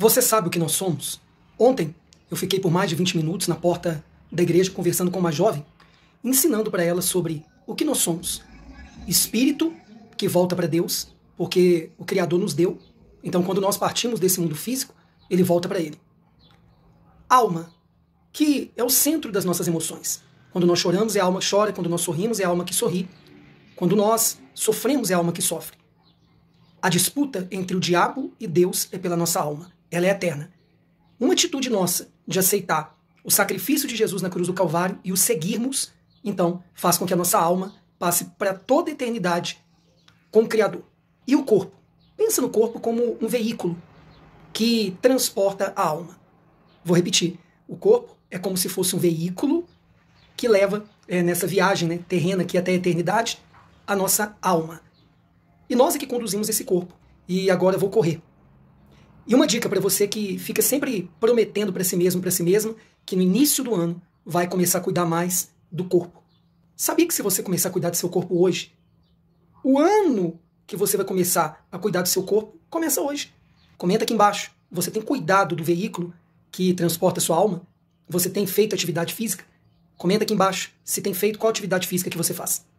Você sabe o que nós somos? Ontem eu fiquei por mais de 20 minutos na porta da igreja conversando com uma jovem, ensinando para ela sobre o que nós somos. Espírito que volta para Deus, porque o Criador nos deu. Então, quando nós partimos desse mundo físico, ele volta para ele. Alma, que é o centro das nossas emoções. Quando nós choramos, é a alma que chora, quando nós sorrimos, é a alma que sorri. Quando nós sofremos, é a alma que sofre. A disputa entre o diabo e Deus é pela nossa alma ela é eterna. Uma atitude nossa de aceitar o sacrifício de Jesus na cruz do Calvário e o seguirmos, então, faz com que a nossa alma passe para toda a eternidade com o Criador. E o corpo? Pensa no corpo como um veículo que transporta a alma. Vou repetir. O corpo é como se fosse um veículo que leva é, nessa viagem né, terrena aqui até a eternidade a nossa alma. E nós é que conduzimos esse corpo. E agora eu vou correr. E uma dica para você que fica sempre prometendo para si mesmo, para si mesmo, que no início do ano vai começar a cuidar mais do corpo. Sabia que se você começar a cuidar do seu corpo hoje, o ano que você vai começar a cuidar do seu corpo começa hoje. Comenta aqui embaixo. Você tem cuidado do veículo que transporta sua alma? Você tem feito atividade física? Comenta aqui embaixo se tem feito qual atividade física que você faz.